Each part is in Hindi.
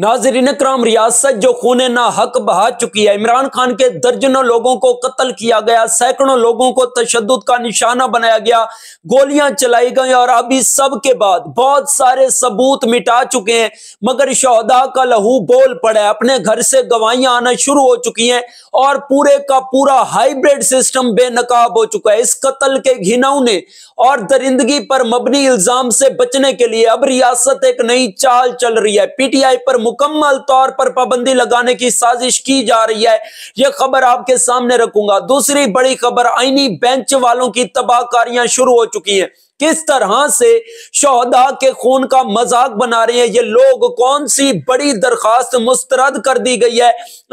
नाजरीन कराम रियासत जो खून ना हक बहा चुकी है इमरान खान के दर्जनों लोगों को कत्ल किया गया सैकड़ों लोगों को तशद का निशाना बनाया गया गोलियां चलाई गई और अभी सब के बाद बहुत सारे सबूत मिटा चुके हैं मगर शहदा का लहू बोल पड़ा है अपने घर से गवाहियां आना शुरू हो चुकी हैं और पूरे का पूरा हाइब्रिड सिस्टम बेनकाब हो चुका है इस कत्ल के घिनाऊ ने और दरिंदगी पर मबनी इल्जाम से बचने के लिए अब रियासत एक नई चाल चल रही है पीटीआई पर मुकम्मल तौर पर पाबंदी लगाने की साजिश की जा रही है यह खबर आपके सामने रखूंगा दूसरी बड़ी खबर आईनी बेंच वालों की तबाहकारियां शुरू हो चुकी हैं किस तरह से शहदा के खून का मजाक बना रहे हैं ये लोग कौन सी बड़ी दरखास्त मुस्तरद कर दी गई है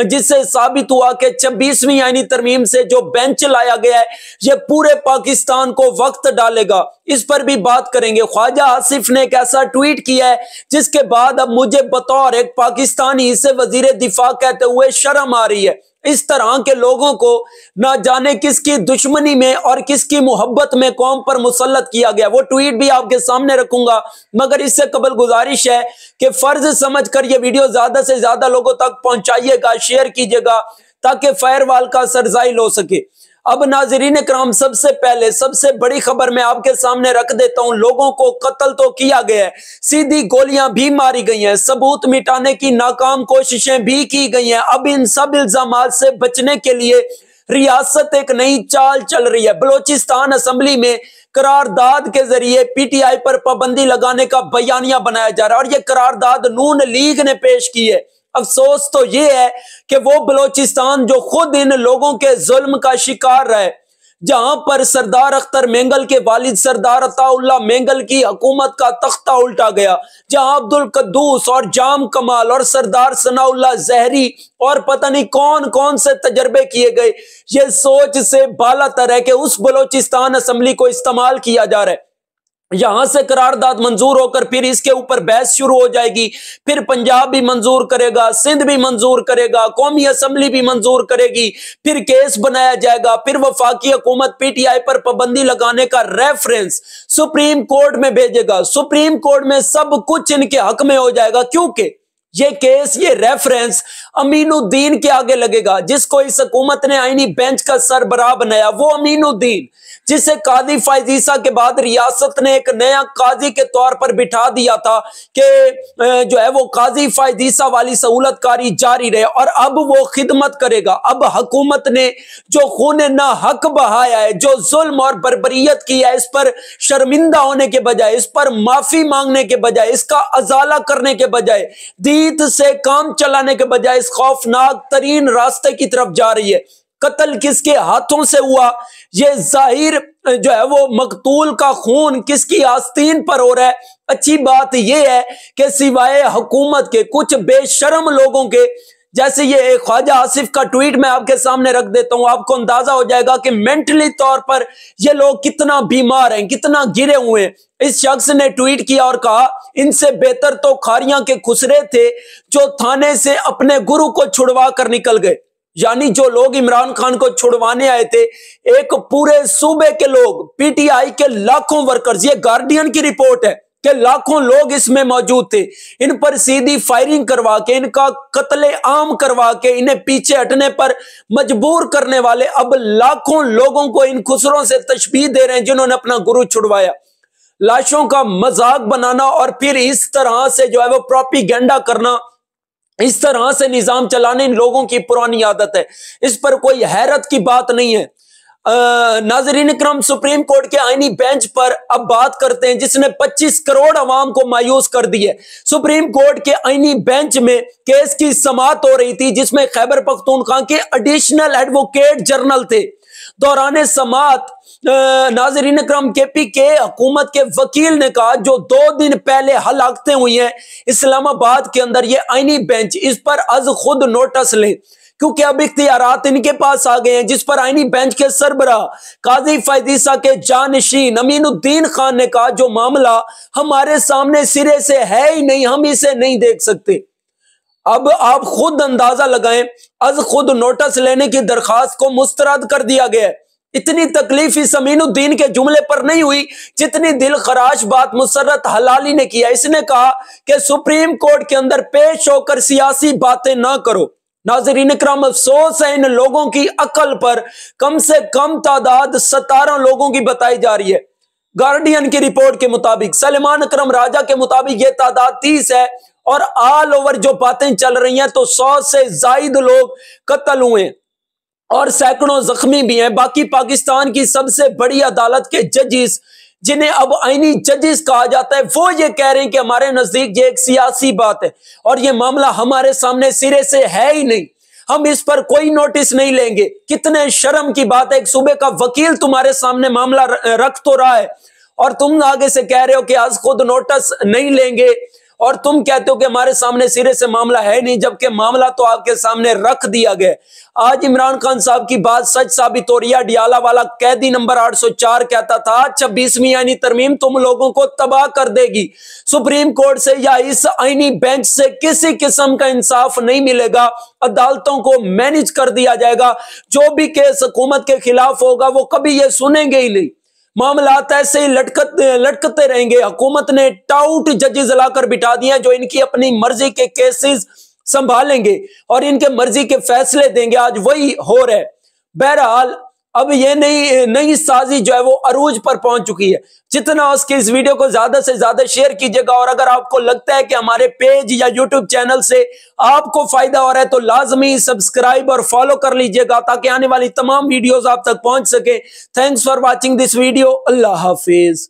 जिससे साबित हुआ कि छब्बीसवीं आईनी तरमीम से जो बेंच लाया गया है ये पूरे पाकिस्तान को वक्त डालेगा इस पर भी बात करेंगे ख्वाजा आसिफ ने एक ऐसा ट्वीट किया है जिसके बाद अब मुझे बतौर एक पाकिस्तानी इसे वजीर दिफा कहते हुए शर्म आ रही है इस तरह के लोगों को ना जाने किसकी दुश्मनी में और किसकी मोहब्बत में कौम पर मुसलत किया गया वो ट्वीट भी आपके सामने रखूंगा मगर इससे कबल गुजारिश है कि फर्ज समझ कर ये वीडियो ज्यादा से ज्यादा लोगों तक पहुंचाइएगा शेयर कीजिएगा ताकि फायरवाल का सरजाइल हो सके अब नाजरीन कराम सबसे पहले सबसे बड़ी खबर मैं आपके सामने रख देता हूं लोगों को कत्ल तो किया गया है सीधी गोलियां भी मारी गई हैं सबूत मिटाने की नाकाम कोशिशें भी की गई हैं अब इन सब इल्जाम से बचने के लिए रियासत एक नई चाल चल रही है बलोचिस्तान असम्बली में करारदाद के जरिए पीटीआई पर पाबंदी लगाने का बयानिया बनाया जा रहा है और यह करारदाद नून लीग ने पेश की है अफसोस तो ये है कि वो बलोचिस्तान जो खुद इन लोगों के जुल्म का शिकार रहे जहां पर सरदार अख्तर मेंगल के वालिद सरदार अताउल्ला मेंगल की हुकूमत का तख्ता उल्टा गया जहां अब्दुल कद्दूस और जाम कमाल और सरदार सनाउल्ला जहरी और पता नहीं कौन कौन से तजर्बे किए गए ये सोच से बाला तर है कि उस बलोचिस्तान असम्बली को इस्तेमाल किया जा रहा है यहां से करारदाद मंजूर होकर फिर इसके ऊपर बहस शुरू हो जाएगी फिर पंजाब भी मंजूर करेगा सिंध भी मंजूर करेगा कौमी असम्बली भी मंजूर करेगी फिर केस बनाया जाएगा फिर वफाकी हुकूमत पीटीआई पर पाबंदी लगाने का रेफरेंस सुप्रीम कोर्ट में भेजेगा सुप्रीम कोर्ट में सब कुछ इनके हक में हो जाएगा क्योंकि ये केस ये रेफरेंस अमीनुद्दीन के आगे लगेगा जिसको इस हकूमत ने आईनी बेंच का सरबराह बनाया वो अमीनुद्दीन जिसे काजी फायजीसा के बाद रियासत ने एक नया काजी के तौर पर बिठा दिया था कि जो है वो काजी फायजीसा वाली सहूलत कारी जारी रहे और अब वो खिदमत करेगा अब हकूमत ने जो खून न हक बहाया है जो जुल्म और बरबरीत किया है इस पर शर्मिंदा होने के बजाय इस पर माफी मांगने के बजाय इसका अजाला करने के बजाय दी तहदीद से काम चलाने के बजाय इस खौफनाक तरीन रास्ते की तरफ जा रही है कत्ल किसके हाथों से हुआ ये जाहिर जो है वो मकतूल का खून किसकी आस्तीन पर हो रहा है अच्छी बात यह है कि सिवाय हुकूमत के कुछ बेशरम लोगों के जैसे ये ख्वाजा आसिफ का ट्वीट मैं आपके सामने रख देता हूं आपको अंदाजा हो जाएगा कि मेंटली तौर पर ये लोग कितना बीमार हैं कितना गिरे हुए हैं इस शख्स ने ट्वीट किया और कहा इनसे बेहतर तो खारिया के खुसरे थे जो थाने से अपने गुरु को छुड़वा कर निकल गए यानी जो लोग इमरान खान को छुड़वाने आए थे एक पूरे सूबे के लोग पीटीआई के लाखों वर्कर्स ये गार्डियन की रिपोर्ट है कि लाखों लोग इसमें मौजूद थे इन पर सीधी फायरिंग करवा के इनका कत्ले आम करवा के इन्हें पीछे हटने पर मजबूर करने वाले अब लाखों लोगों को इन खुसरों से तशबी दे रहे हैं जिन्होंने अपना गुरु छुड़वाया लाशों का मजाक बनाना और फिर इस तरह से जो है वो प्रॉपीगेंडा करना इस तरह से निजाम चलाने इन लोगों की पुरानी आदत है इस पर कोई हैरत की बात नहीं है नाजरीन क्रम सुप्रीम कोर्ट के आईनी बेंच पर अब बात करते हैं जिसने 25 करोड़ अवाम को मायूस कर दी है सुप्रीम कोर्ट के आईनी बेंच में केस की समाप्त हो रही थी जिसमें खैबर पख्तूनखा के एडिशनल एडवोकेट जनरल थे दौरान समात नाजरीन क्रम के पी के हकूमत के वकील ने कहा जो दो दिन पहले हलाकते हुई हैं इस्लामाबाद के अंदर ये आईनी बेंच इस पर अज खुद नोटिस लें क्योंकि अब इख्तियार इनके पास आ गए हैं जिस पर आईनी बेंच के सरबरा काजी फैदीसा के जानशीन अमीनुद्दीन खान ने कहा जो मामला हमारे सामने सिरे से है ही नहीं हम इसे नहीं देख सकते अब आप खुद अंदाजा लगाएं अज खुद नोटिस लेने की दरखास्त को मुस्तरद कर दिया गया है इतनी तकलीफ इस अमीनुद्दीन के जुमले पर नहीं हुई जितनी दिल खराश बात मुसरत हलाली ने किया इसने कहा कि सुप्रीम कोर्ट के अंदर पेश होकर सियासी बातें ना करो नाजरीन कराम अफसोस है इन लोगों की अकल पर कम से कम तादाद सतारह लोगों की बताई जा रही है गार्डियन की रिपोर्ट के मुताबिक सलमान अक्रम राजा के मुताबिक ये तादाद तीस है और ऑल ओवर जो बातें चल रही हैं तो सौ से जायद लोग कत्ल हुए और सैकड़ों जख्मी भी हैं बाकी पाकिस्तान की सबसे बड़ी अदालत के जजिस जिन्हें अब आईनी जजेस कहा जाता है वो ये कह रहे हैं कि हमारे नजदीक ये एक सियासी बात है और ये मामला हमारे सामने सिरे से है ही नहीं हम इस पर कोई नोटिस नहीं लेंगे कितने शर्म की बात है एक सूबे का वकील तुम्हारे सामने मामला रख तो रहा है और तुम आगे से कह रहे हो कि आज खुद नोटिस नहीं लेंगे और तुम कहते हो कि हमारे सामने सिरे से मामला है नहीं जबकि मामला तो आपके सामने रख दिया गया आज इमरान खान साहब की बात सच साबित हो रही है डियाला वाला कैदी नंबर 804 कहता था छब्बीसवीं आईनी तरमीम तुम लोगों को तबाह कर देगी सुप्रीम कोर्ट से या इस आईनी बेंच से किसी किस्म का इंसाफ नहीं मिलेगा अदालतों को मैनेज कर दिया जाएगा जो भी केस हुकूमत के खिलाफ होगा वो कभी ये सुनेंगे ही नहीं मामला ऐसे ही लटकत लटकते रहेंगे हुकूमत ने टाउट जजेज लाकर बिठा दिया जो इनकी अपनी मर्जी के केसेस संभालेंगे और इनके मर्जी के फैसले देंगे आज वही हो रहा है बहरहाल अब ये नई नई साजी जो है वो अरूज पर पहुंच चुकी है जितना उसके इस वीडियो को ज्यादा से ज्यादा शेयर कीजिएगा और अगर आपको लगता है कि हमारे पेज या यूट्यूब चैनल से आपको फायदा हो रहा है तो लाजमी सब्सक्राइब और फॉलो कर लीजिएगा ताकि आने वाली तमाम वीडियोस आप तक पहुंच सके thanks for watching this video अल्लाह हाफिज